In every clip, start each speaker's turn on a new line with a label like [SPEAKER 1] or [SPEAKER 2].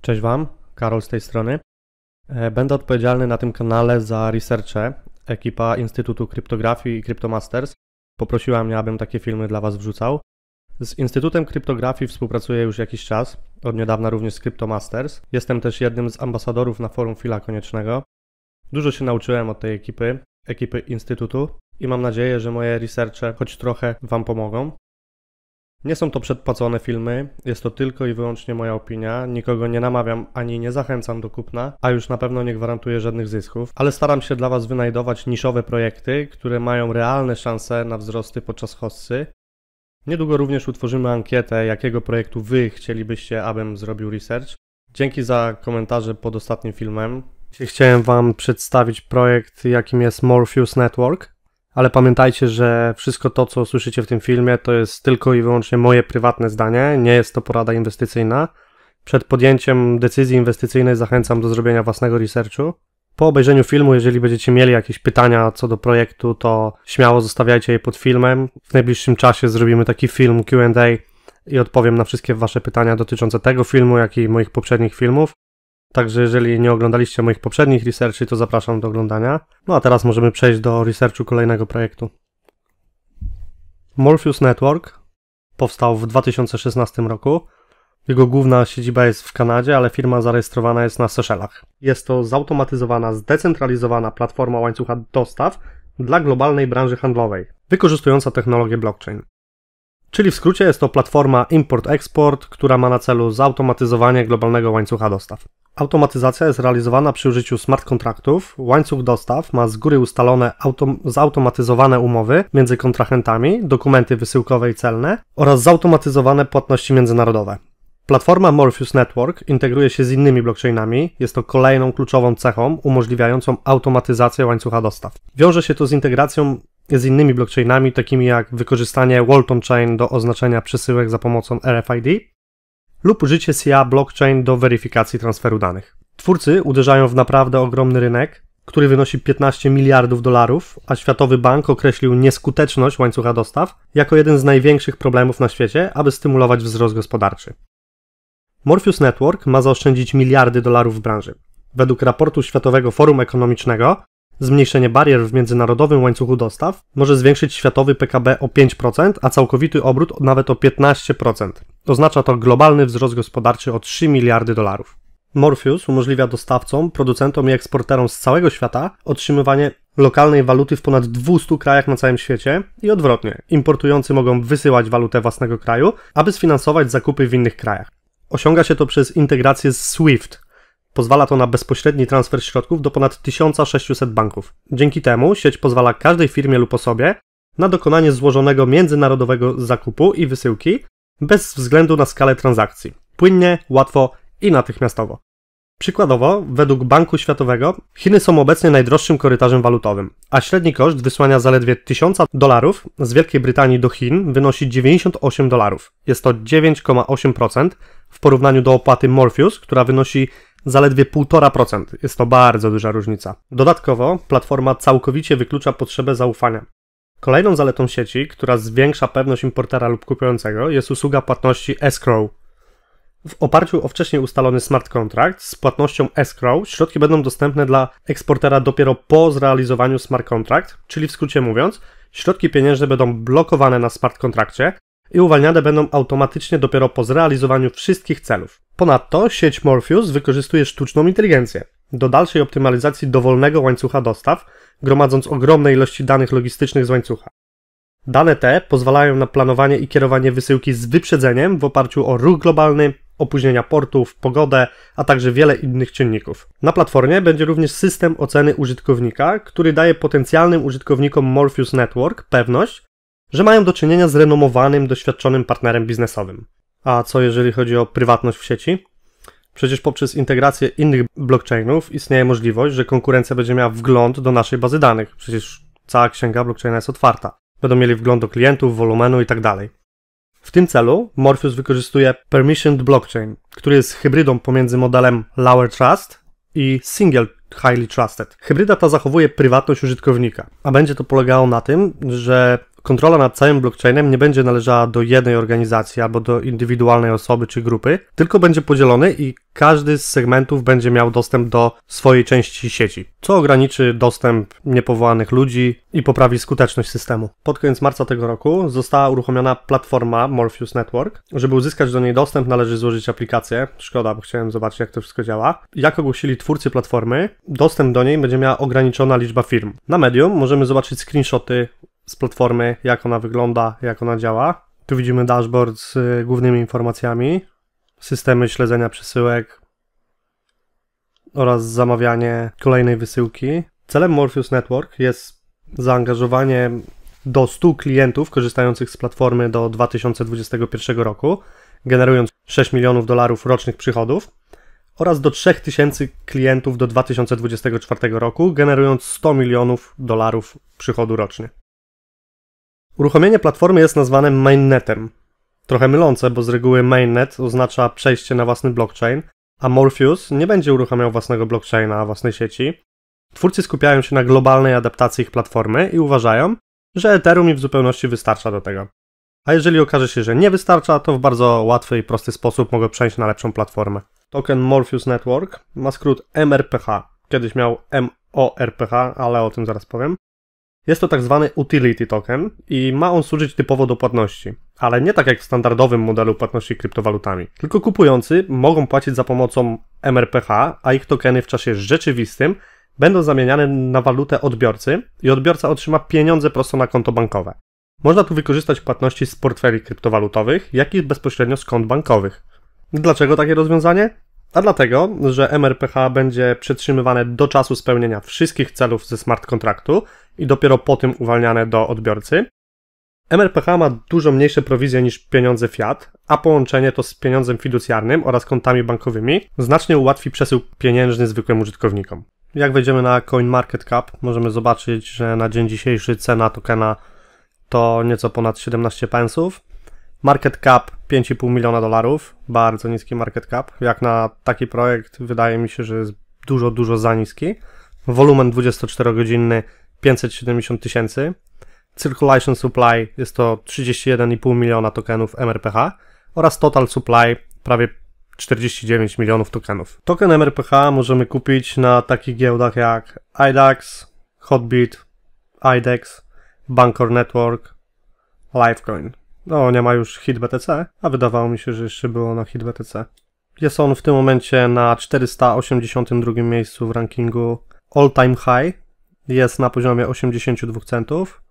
[SPEAKER 1] Cześć Wam, Karol z tej strony. E, będę odpowiedzialny na tym kanale za researche. Ekipa Instytutu Kryptografii i Cryptomasters poprosiła mnie, abym takie filmy dla Was wrzucał. Z Instytutem Kryptografii współpracuję już jakiś czas, od niedawna również z Cryptomasters. Jestem też jednym z ambasadorów na forum Fila Koniecznego. Dużo się nauczyłem od tej ekipy, ekipy Instytutu i mam nadzieję, że moje researche choć trochę Wam pomogą. Nie są to przedpłacone filmy, jest to tylko i wyłącznie moja opinia, nikogo nie namawiam ani nie zachęcam do kupna, a już na pewno nie gwarantuję żadnych zysków, ale staram się dla Was wynajdować niszowe projekty, które mają realne szanse na wzrosty podczas hossy. Niedługo również utworzymy ankietę, jakiego projektu Wy chcielibyście, abym zrobił research. Dzięki za komentarze pod ostatnim filmem. Chciałem Wam przedstawić projekt, jakim jest Morpheus Network ale pamiętajcie, że wszystko to, co słyszycie w tym filmie, to jest tylko i wyłącznie moje prywatne zdanie, nie jest to porada inwestycyjna. Przed podjęciem decyzji inwestycyjnej zachęcam do zrobienia własnego researchu. Po obejrzeniu filmu, jeżeli będziecie mieli jakieś pytania co do projektu, to śmiało zostawiajcie je pod filmem. W najbliższym czasie zrobimy taki film QA i odpowiem na wszystkie Wasze pytania dotyczące tego filmu, jak i moich poprzednich filmów. Także jeżeli nie oglądaliście moich poprzednich researchy, to zapraszam do oglądania. No a teraz możemy przejść do researchu kolejnego projektu. Morpheus Network powstał w 2016 roku. Jego główna siedziba jest w Kanadzie, ale firma zarejestrowana jest na Seszelach. Jest to zautomatyzowana, zdecentralizowana platforma łańcucha dostaw dla globalnej branży handlowej, wykorzystująca technologię blockchain. Czyli w skrócie jest to platforma import-export, która ma na celu zautomatyzowanie globalnego łańcucha dostaw. Automatyzacja jest realizowana przy użyciu smart kontraktów. Łańcuch dostaw ma z góry ustalone autom- zautomatyzowane umowy między kontrahentami, dokumenty wysyłkowe i celne oraz zautomatyzowane płatności międzynarodowe. Platforma Morpheus Network integruje się z innymi blockchainami, jest to kolejną kluczową cechą umożliwiającą automatyzację łańcucha dostaw. Wiąże się to z integracją z innymi blockchainami, takimi jak wykorzystanie Walton Chain do oznaczenia przesyłek za pomocą RFID lub użycie CIA blockchain do weryfikacji transferu danych. Twórcy uderzają w naprawdę ogromny rynek, który wynosi 15 miliardów dolarów, a Światowy Bank określił nieskuteczność łańcucha dostaw jako jeden z największych problemów na świecie, aby stymulować wzrost gospodarczy. Morpheus Network ma zaoszczędzić miliardy dolarów w branży. Według raportu Światowego Forum Ekonomicznego Zmniejszenie barier w międzynarodowym łańcuchu dostaw może zwiększyć światowy PKB o 5%, a całkowity obrót nawet o 15%. Oznacza to globalny wzrost gospodarczy o 3 miliardy dolarów. Morpheus umożliwia dostawcom, producentom i eksporterom z całego świata otrzymywanie lokalnej waluty w ponad 200 krajach na całym świecie i odwrotnie. Importujący mogą wysyłać walutę własnego kraju, aby sfinansować zakupy w innych krajach. Osiąga się to przez integrację z SWIFT, Pozwala to na bezpośredni transfer środków do ponad 1600 banków. Dzięki temu sieć pozwala każdej firmie lub osobie na dokonanie złożonego międzynarodowego zakupu i wysyłki bez względu na skalę transakcji. Płynnie, łatwo i natychmiastowo. Przykładowo, według Banku Światowego, Chiny są obecnie najdroższym korytarzem walutowym, a średni koszt wysłania zaledwie 1000 dolarów z Wielkiej Brytanii do Chin wynosi 98 dolarów. Jest to 9,8% w porównaniu do opłaty Morpheus, która wynosi zaledwie 1,5%. Jest to bardzo duża różnica. Dodatkowo platforma całkowicie wyklucza potrzebę zaufania. Kolejną zaletą sieci, która zwiększa pewność importera lub kupującego, jest usługa płatności escrow. W oparciu o wcześniej ustalony smart contract z płatnością escrow środki będą dostępne dla eksportera dopiero po zrealizowaniu smart contract, czyli w skrócie mówiąc, środki pieniężne będą blokowane na smart kontrakcie i uwalniane będą automatycznie dopiero po zrealizowaniu wszystkich celów. Ponadto sieć Morpheus wykorzystuje sztuczną inteligencję do dalszej optymalizacji dowolnego łańcucha dostaw, gromadząc ogromne ilości danych logistycznych z łańcucha. Dane te pozwalają na planowanie i kierowanie wysyłki z wyprzedzeniem w oparciu o ruch globalny, opóźnienia portów, pogodę, a także wiele innych czynników. Na platformie będzie również system oceny użytkownika, który daje potencjalnym użytkownikom Morpheus Network pewność, że mają do czynienia z renomowanym, doświadczonym partnerem biznesowym. A co jeżeli chodzi o prywatność w sieci? Przecież poprzez integrację innych blockchainów istnieje możliwość, że konkurencja będzie miała wgląd do naszej bazy danych. Przecież cała księga blockchaina jest otwarta. Będą mieli wgląd do klientów, wolumenu itd. Tak w tym celu Morpheus wykorzystuje Permissioned Blockchain, który jest hybrydą pomiędzy modelem Lower Trust i Single Highly Trusted. Hybryda ta zachowuje prywatność użytkownika, a będzie to polegało na tym, że kontrola nad całym blockchainem nie będzie należała do jednej organizacji albo do indywidualnej osoby czy grupy, tylko będzie podzielony i każdy z segmentów będzie miał dostęp do swojej części sieci, co ograniczy dostęp niepowołanych ludzi i poprawi skuteczność systemu. Pod koniec marca tego roku została uruchomiona platforma Morpheus Network. Żeby uzyskać do niej dostęp, należy złożyć aplikację. Szkoda, bo chciałem zobaczyć, jak to wszystko działa. Jak ogłosili twórcy platformy, dostęp do niej będzie miała ograniczona liczba firm. Na medium możemy zobaczyć screenshoty z platformy, jak ona wygląda, jak ona działa. Tu widzimy dashboard z y, głównymi informacjami, systemy śledzenia przesyłek oraz zamawianie kolejnej wysyłki. Celem Morpheus Network jest zaangażowanie do 100 klientów korzystających z platformy do 2021 roku, generując 6 milionów dolarów rocznych przychodów oraz do 3000 klientów do 2024 roku, generując 100 milionów dolarów przychodu rocznie. Uruchomienie platformy jest nazwane mainnetem. Trochę mylące, bo z reguły mainnet oznacza przejście na własny blockchain, a Morpheus nie będzie uruchamiał własnego blockchaina, własnej sieci. Twórcy skupiają się na globalnej adaptacji ich platformy i uważają, że Ethereum i w zupełności wystarcza do tego. A jeżeli okaże się, że nie wystarcza, to w bardzo łatwy i prosty sposób mogę przejść na lepszą platformę. Token Morpheus Network ma skrót MRPH. Kiedyś miał MORPH, ale o tym zaraz powiem. Jest to tak zwany utility token i ma on służyć typowo do płatności, ale nie tak jak w standardowym modelu płatności kryptowalutami. Tylko kupujący mogą płacić za pomocą MRPH, a ich tokeny w czasie rzeczywistym będą zamieniane na walutę odbiorcy i odbiorca otrzyma pieniądze prosto na konto bankowe. Można tu wykorzystać płatności z portfeli kryptowalutowych, jak i bezpośrednio z kont bankowych. Dlaczego takie rozwiązanie? A dlatego, że MRPH będzie przetrzymywane do czasu spełnienia wszystkich celów ze smart kontraktu i dopiero po tym uwalniane do odbiorcy. MRPH ma dużo mniejsze prowizje niż pieniądze fiat, a połączenie to z pieniądzem fiducjarnym oraz kontami bankowymi znacznie ułatwi przesył pieniężny zwykłym użytkownikom. Jak wejdziemy na CoinMarketCap, możemy zobaczyć, że na dzień dzisiejszy cena tokena to nieco ponad 17 pensów, Market cap 5,5 miliona dolarów, bardzo niski market cap. Jak na taki projekt wydaje mi się, że jest dużo, dużo za niski. Wolumen 24-godzinny 570 tysięcy. Circulation supply jest to 31,5 miliona tokenów MRPH oraz total supply prawie 49 milionów tokenów. Token MRPH możemy kupić na takich giełdach jak IDAX, Hotbit, IDEX, Bancor Network, Livecoin. No, nie ma już hit BTC, a wydawało mi się, że jeszcze było na hit BTC. Jest on w tym momencie na 482 miejscu w rankingu all time high. Jest na poziomie 82 centów.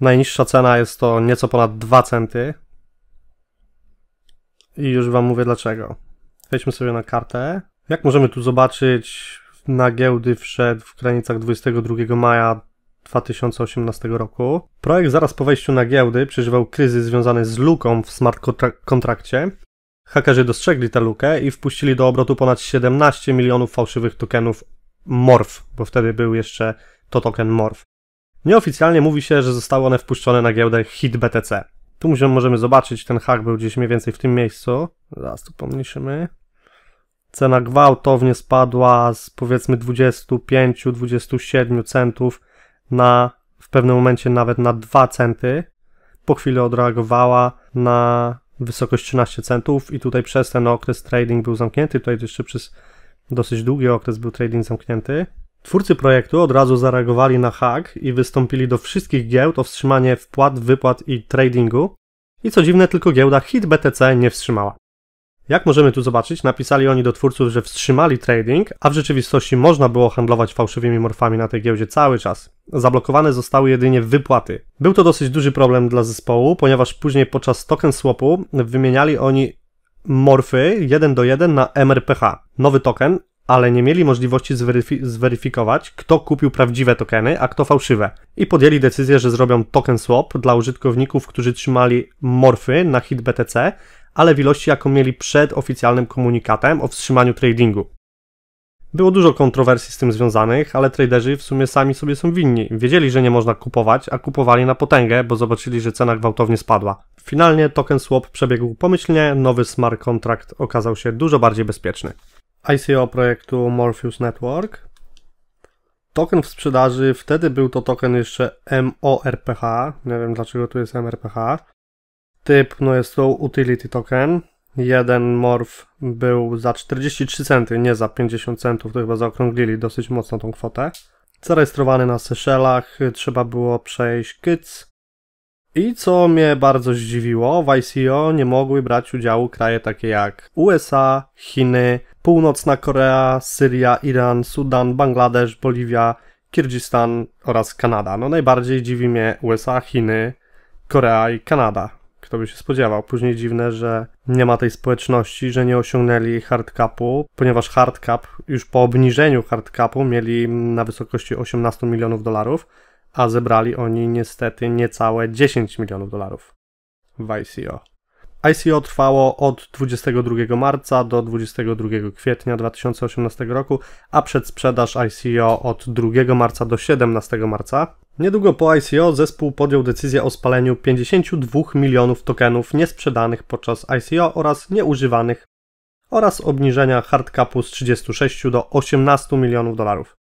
[SPEAKER 1] Najniższa cena jest to nieco ponad 2 centy. I już Wam mówię dlaczego. Wejdźmy sobie na kartę. Jak możemy tu zobaczyć, na giełdy wszedł w granicach 22 maja 2018 roku. Projekt zaraz po wejściu na giełdy przeżywał kryzys związany z luką w smart kontrakcie. Hakerzy dostrzegli tę lukę i wpuścili do obrotu ponad 17 milionów fałszywych tokenów MORF, bo wtedy był jeszcze to token MORF. Nieoficjalnie mówi się, że zostały one wpuszczone na giełdę HitBTC. Tu możemy zobaczyć, ten hack był gdzieś mniej więcej w tym miejscu. Zaraz to pomniejszymy. Cena gwałtownie spadła z powiedzmy 25-27 centów na, w pewnym momencie nawet na 2 centy. Po chwili odreagowała na wysokość 13 centów i tutaj przez ten okres trading był zamknięty. Tutaj jeszcze przez dosyć długi okres był trading zamknięty. Twórcy projektu od razu zareagowali na hack i wystąpili do wszystkich giełd o wstrzymanie wpłat, wypłat i tradingu. I co dziwne, tylko giełda HitBTC nie wstrzymała. Jak możemy tu zobaczyć, napisali oni do twórców, że wstrzymali trading, a w rzeczywistości można było handlować fałszywymi morfami na tej giełdzie cały czas. Zablokowane zostały jedynie wypłaty. Był to dosyć duży problem dla zespołu, ponieważ później podczas token swapu wymieniali oni morfy 1 do 1 na MRPH, nowy token, ale nie mieli możliwości zweryfi- zweryfikować, kto kupił prawdziwe tokeny, a kto fałszywe. I podjęli decyzję, że zrobią token swap dla użytkowników, którzy trzymali morfy na hit BTC, ale w ilości, jaką mieli przed oficjalnym komunikatem o wstrzymaniu tradingu. Było dużo kontrowersji z tym związanych, ale traderzy w sumie sami sobie są winni. Wiedzieli, że nie można kupować, a kupowali na potęgę, bo zobaczyli, że cena gwałtownie spadła. Finalnie token swap przebiegł pomyślnie, nowy smart kontrakt okazał się dużo bardziej bezpieczny. ICO projektu Morpheus Network. Token w sprzedaży, wtedy był to token jeszcze MORPH, nie wiem dlaczego tu jest MRPH. Typ no jest to utility token. Jeden morf był za 43 centy, nie za 50 centów, to chyba zaokrąglili dosyć mocno tą kwotę. Zarejestrowany na Seszelach, trzeba było przejść KIC. Y I co mnie bardzo zdziwiło, w ICO nie mogły brać udziału kraje takie jak USA, Chiny, Północna Korea, Syria, Iran, Sudan, Bangladesz, Boliwia, Kirgistan oraz Kanada. No najbardziej dziwi mnie USA, Chiny, Korea i Kanada. Kto by się spodziewał? Później dziwne, że nie ma tej społeczności, że nie osiągnęli hard capu, ponieważ hard cap już po obniżeniu hard capu mieli na wysokości 18 milionów dolarów, a zebrali oni niestety niecałe 10 milionów dolarów w ICO. ICO trwało od 22 marca do 22 kwietnia 2018 roku, a przedsprzedaż ICO od 2 marca do 17 marca Niedługo po ICO zespół podjął decyzję o spaleniu 52 milionów tokenów niesprzedanych podczas ICO oraz nieużywanych oraz obniżenia hardcapu z 36 do 18 milionów dolarów.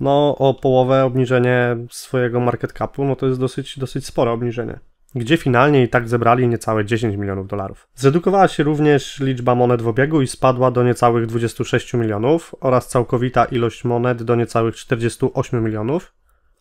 [SPEAKER 1] No, o połowę obniżenie swojego market capu, no to jest dosyć, dosyć spore obniżenie. Gdzie finalnie i tak zebrali niecałe 10 milionów dolarów. Zredukowała się również liczba monet w obiegu i spadła do niecałych 26 milionów oraz całkowita ilość monet do niecałych 48 milionów.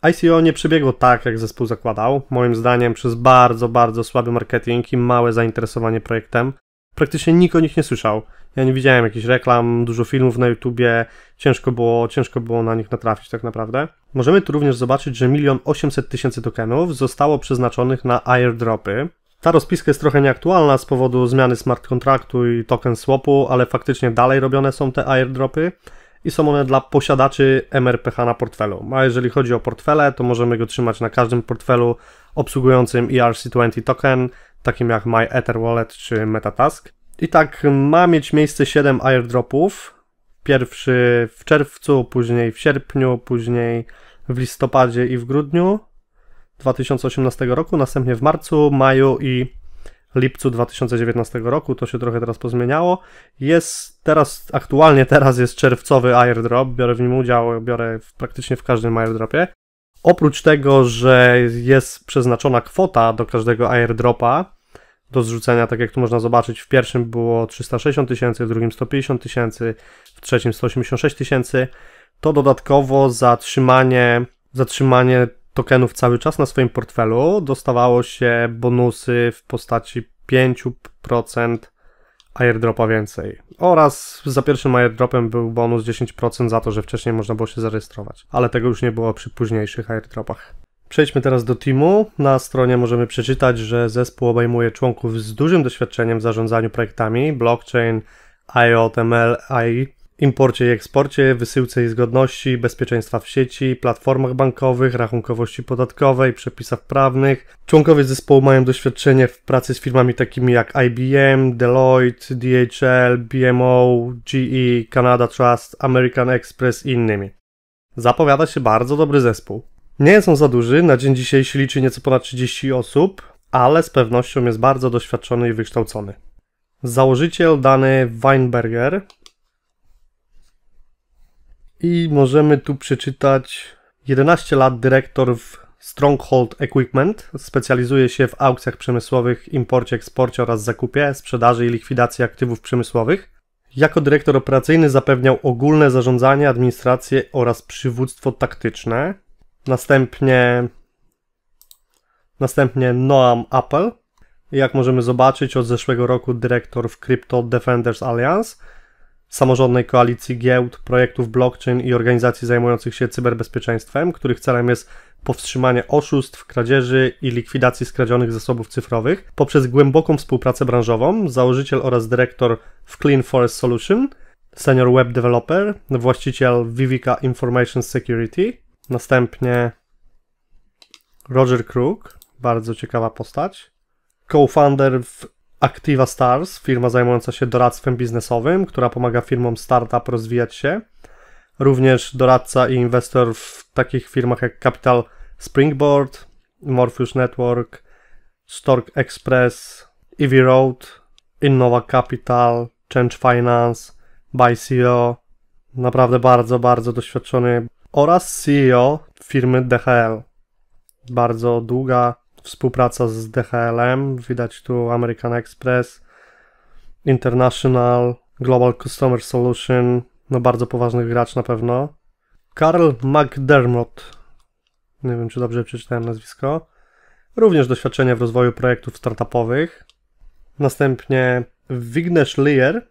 [SPEAKER 1] ICO nie przebiegło tak, jak zespół zakładał, moim zdaniem przez bardzo, bardzo słaby marketing i małe zainteresowanie projektem. Praktycznie nikt o nich nie słyszał. Ja nie widziałem jakichś reklam, dużo filmów na YouTubie, ciężko było, ciężko było na nich natrafić tak naprawdę. Możemy tu również zobaczyć, że 1 800 tysięcy tokenów zostało przeznaczonych na airdropy. Ta rozpiska jest trochę nieaktualna z powodu zmiany smart kontraktu i token swapu, ale faktycznie dalej robione są te airdropy i są one dla posiadaczy MRPH na portfelu. A jeżeli chodzi o portfele, to możemy go trzymać na każdym portfelu obsługującym ERC20 token, takim jak MyEtherWallet czy Metatask. I tak ma mieć miejsce 7 airdropów. Pierwszy w czerwcu, później w sierpniu, później w listopadzie i w grudniu 2018 roku, następnie w marcu, maju i lipcu 2019 roku, to się trochę teraz pozmieniało. Jest teraz, aktualnie teraz jest czerwcowy airdrop, biorę w nim udział, biorę w, praktycznie w każdym airdropie. Oprócz tego, że jest przeznaczona kwota do każdego airdropa do zrzucenia, tak jak tu można zobaczyć, w pierwszym było 360 tysięcy, w drugim 150 tysięcy, w trzecim 186 tysięcy, to dodatkowo zatrzymanie, zatrzymanie tokenów cały czas na swoim portfelu, dostawało się bonusy w postaci 5% airdropa więcej. Oraz za pierwszym airdropem był bonus 10% za to, że wcześniej można było się zarejestrować. Ale tego już nie było przy późniejszych airdropach. Przejdźmy teraz do teamu. Na stronie możemy przeczytać, że zespół obejmuje członków z dużym doświadczeniem w zarządzaniu projektami blockchain, IOTML, AI imporcie i eksporcie, wysyłce i zgodności, bezpieczeństwa w sieci, platformach bankowych, rachunkowości podatkowej, przepisach prawnych. Członkowie zespołu mają doświadczenie w pracy z firmami takimi jak IBM, Deloitte, DHL, BMO, GE, Canada Trust, American Express i innymi. Zapowiada się bardzo dobry zespół. Nie są za duży, na dzień dzisiejszy liczy nieco ponad 30 osób, ale z pewnością jest bardzo doświadczony i wykształcony. Założyciel dany Weinberger i możemy tu przeczytać 11 lat dyrektor w Stronghold Equipment. Specjalizuje się w aukcjach przemysłowych, imporcie, eksporcie oraz zakupie, sprzedaży i likwidacji aktywów przemysłowych. Jako dyrektor operacyjny zapewniał ogólne zarządzanie, administrację oraz przywództwo taktyczne. Następnie, następnie Noam Apple. Jak możemy zobaczyć, od zeszłego roku dyrektor w Crypto Defenders Alliance samorządnej koalicji giełd, projektów blockchain i organizacji zajmujących się cyberbezpieczeństwem, których celem jest powstrzymanie oszustw, kradzieży i likwidacji skradzionych zasobów cyfrowych. Poprzez głęboką współpracę branżową założyciel oraz dyrektor w Clean Forest Solution, senior web developer, właściciel Vivica Information Security, następnie Roger Krug, bardzo ciekawa postać, co-founder w Activa Stars, firma zajmująca się doradztwem biznesowym, która pomaga firmom startup rozwijać się. Również doradca i inwestor w takich firmach jak Capital Springboard, Morpheus Network, Stork Express, EV Road, Innova Capital, Change Finance, ByCEO. Naprawdę bardzo, bardzo doświadczony oraz CEO firmy DHL. Bardzo długa współpraca z DHL-em, widać tu American Express, International, Global Customer Solution, no bardzo poważny gracz na pewno. Karl McDermott, nie wiem czy dobrze przeczytałem nazwisko, również doświadczenie w rozwoju projektów startupowych. Następnie Wignesh Lear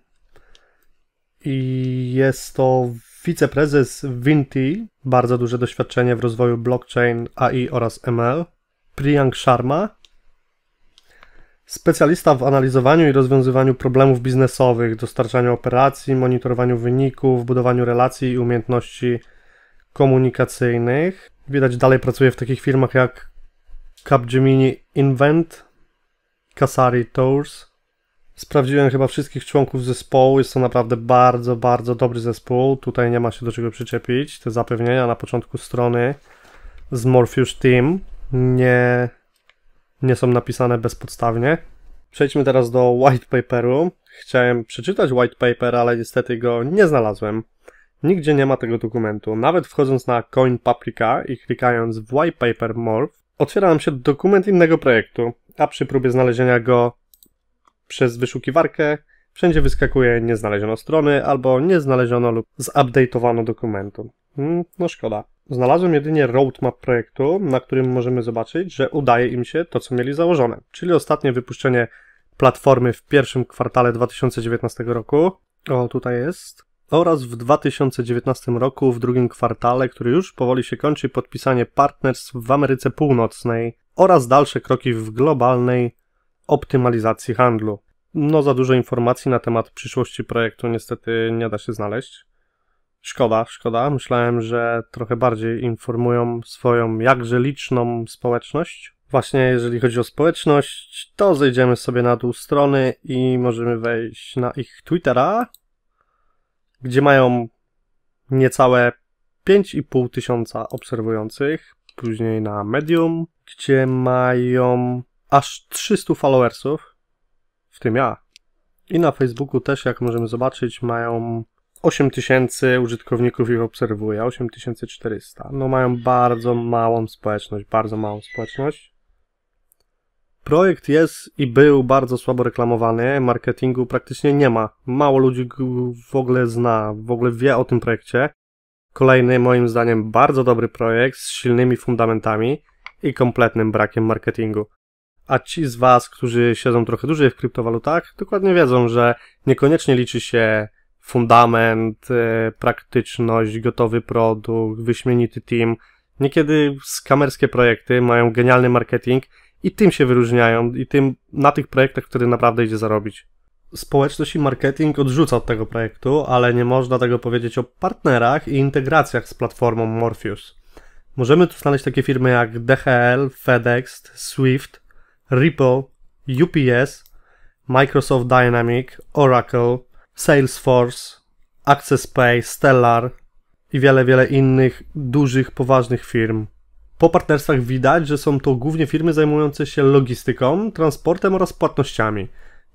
[SPEAKER 1] i jest to wiceprezes Vinti, bardzo duże doświadczenie w rozwoju blockchain, AI oraz ML. Priyank Sharma, specjalista w analizowaniu i rozwiązywaniu problemów biznesowych, dostarczaniu operacji, monitorowaniu wyników, budowaniu relacji i umiejętności komunikacyjnych. Widać dalej pracuje w takich firmach jak Capgemini Invent, Kasari Tours. Sprawdziłem chyba wszystkich członków zespołu. Jest to naprawdę bardzo, bardzo dobry zespół. Tutaj nie ma się do czego przyczepić. Te zapewnienia na początku strony z Morpheus Team nie, nie są napisane bezpodstawnie. Przejdźmy teraz do white paperu. Chciałem przeczytać white paper, ale niestety go nie znalazłem. Nigdzie nie ma tego dokumentu. Nawet wchodząc na Coin Paprika i klikając w white paper morph, otwiera nam się dokument innego projektu, a przy próbie znalezienia go przez wyszukiwarkę wszędzie wyskakuje nie znaleziono strony albo nie znaleziono lub zupdate'owano dokumentu. Hmm, no szkoda. Znalazłem jedynie roadmap projektu, na którym możemy zobaczyć, że udaje im się to, co mieli założone, czyli ostatnie wypuszczenie platformy w pierwszym kwartale 2019 roku. O, tutaj jest. Oraz w 2019 roku, w drugim kwartale, który już powoli się kończy, podpisanie partnerstw w Ameryce Północnej oraz dalsze kroki w globalnej optymalizacji handlu. No, za dużo informacji na temat przyszłości projektu niestety nie da się znaleźć. Szkoda, szkoda. Myślałem, że trochę bardziej informują swoją jakże liczną społeczność. Właśnie jeżeli chodzi o społeczność, to zejdziemy sobie na dół strony i możemy wejść na ich Twittera, gdzie mają niecałe 5,5 tysiąca obserwujących. Później na Medium, gdzie mają aż 300 followersów, w tym ja. I na Facebooku też, jak możemy zobaczyć, mają 8000 użytkowników ich obserwuje, 8400. No mają bardzo małą społeczność, bardzo małą społeczność. Projekt jest i był bardzo słabo reklamowany, marketingu praktycznie nie ma. Mało ludzi w ogóle zna, w ogóle wie o tym projekcie. Kolejny, moim zdaniem, bardzo dobry projekt z silnymi fundamentami i kompletnym brakiem marketingu. A ci z Was, którzy siedzą trochę dłużej w kryptowalutach, dokładnie wiedzą, że niekoniecznie liczy się fundament, e, praktyczność, gotowy produkt, wyśmienity team. Niekiedy skamerskie projekty mają genialny marketing i tym się wyróżniają, i tym na tych projektach, które naprawdę idzie zarobić. Społeczność i marketing odrzuca od tego projektu, ale nie można tego powiedzieć o partnerach i integracjach z platformą Morpheus. Możemy tu znaleźć takie firmy jak DHL, FedEx, Swift, Ripple, UPS, Microsoft Dynamic, Oracle, Salesforce, AccessPay, Stellar i wiele, wiele innych dużych, poważnych firm. Po partnerstwach widać, że są to głównie firmy zajmujące się logistyką, transportem oraz płatnościami.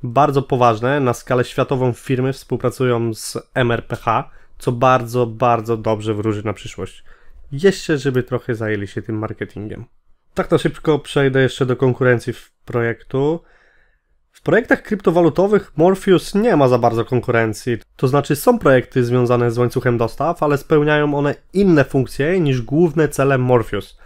[SPEAKER 1] Bardzo poważne, na skalę światową firmy współpracują z MRPH, co bardzo, bardzo dobrze wróży na przyszłość. Jeszcze, żeby trochę zajęli się tym marketingiem. Tak na szybko przejdę jeszcze do konkurencji w projektu. W projektach kryptowalutowych Morpheus nie ma za bardzo konkurencji. To znaczy są projekty związane z łańcuchem dostaw, ale spełniają one inne funkcje niż główne cele Morpheus.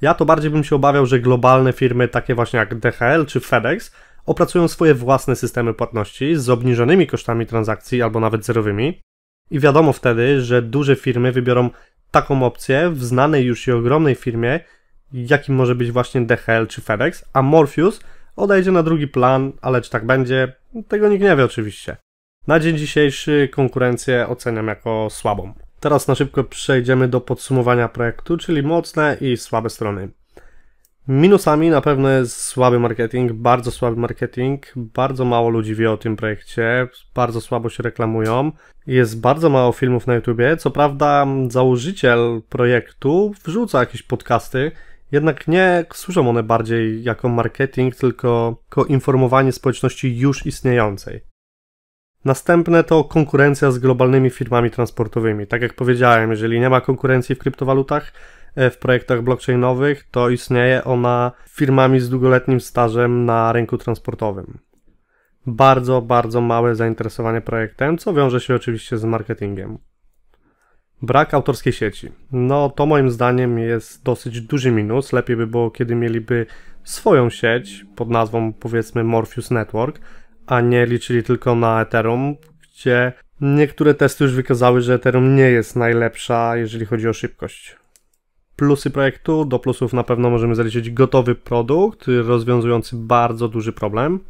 [SPEAKER 1] Ja to bardziej bym się obawiał, że globalne firmy takie właśnie jak DHL czy FedEx opracują swoje własne systemy płatności z obniżonymi kosztami transakcji albo nawet zerowymi. I wiadomo wtedy, że duże firmy wybiorą taką opcję w znanej już i ogromnej firmie, jakim może być właśnie DHL czy FedEx, a Morpheus – odejdzie na drugi plan, ale czy tak będzie, tego nikt nie wie oczywiście. Na dzień dzisiejszy konkurencję oceniam jako słabą. Teraz na szybko przejdziemy do podsumowania projektu, czyli mocne i słabe strony. Minusami na pewno jest słaby marketing, bardzo słaby marketing, bardzo mało ludzi wie o tym projekcie, bardzo słabo się reklamują, jest bardzo mało filmów na YouTubie, co prawda założyciel projektu wrzuca jakieś podcasty jednak nie służą one bardziej jako marketing, tylko jako informowanie społeczności już istniejącej. Następne to konkurencja z globalnymi firmami transportowymi. Tak jak powiedziałem, jeżeli nie ma konkurencji w kryptowalutach, e, w projektach blockchainowych, to istnieje ona firmami z długoletnim stażem na rynku transportowym. Bardzo, bardzo małe zainteresowanie projektem, co wiąże się oczywiście z marketingiem. Brak autorskiej sieci. No to moim zdaniem jest dosyć duży minus. Lepiej by było, kiedy mieliby swoją sieć pod nazwą powiedzmy Morpheus Network, a nie liczyli tylko na Ethereum, gdzie niektóre testy już wykazały, że Ethereum nie jest najlepsza, jeżeli chodzi o szybkość. Plusy projektu, do plusów na pewno możemy zaliczyć gotowy produkt rozwiązujący bardzo duży problem.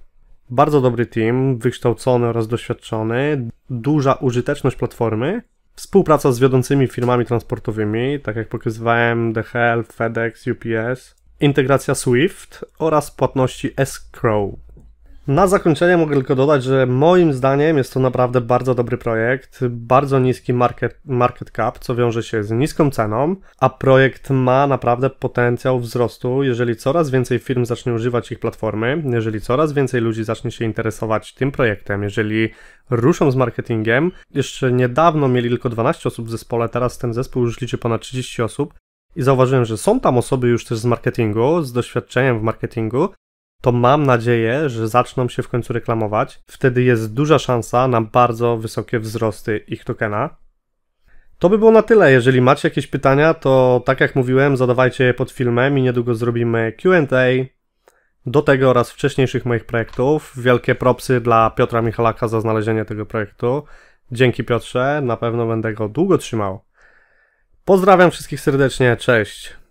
[SPEAKER 1] Bardzo dobry team, wykształcony oraz doświadczony, duża użyteczność platformy Współpraca z wiodącymi firmami transportowymi, tak jak pokazywałem DHL, FedEx, UPS, integracja SWIFT oraz płatności escrow, na zakończenie mogę tylko dodać, że moim zdaniem jest to naprawdę bardzo dobry projekt, bardzo niski market, market cap, co wiąże się z niską ceną, a projekt ma naprawdę potencjał wzrostu, jeżeli coraz więcej firm zacznie używać ich platformy, jeżeli coraz więcej ludzi zacznie się interesować tym projektem, jeżeli ruszą z marketingiem. Jeszcze niedawno mieli tylko 12 osób w zespole, teraz ten zespół już liczy ponad 30 osób. I zauważyłem, że są tam osoby już też z marketingu, z doświadczeniem w marketingu, to mam nadzieję, że zaczną się w końcu reklamować. Wtedy jest duża szansa na bardzo wysokie wzrosty ich tokena. To by było na tyle. Jeżeli macie jakieś pytania, to tak jak mówiłem, zadawajcie je pod filmem i niedługo zrobimy QA. Do tego oraz wcześniejszych moich projektów. Wielkie propsy dla Piotra Michalaka za znalezienie tego projektu. Dzięki Piotrze, na pewno będę go długo trzymał. Pozdrawiam wszystkich serdecznie, cześć.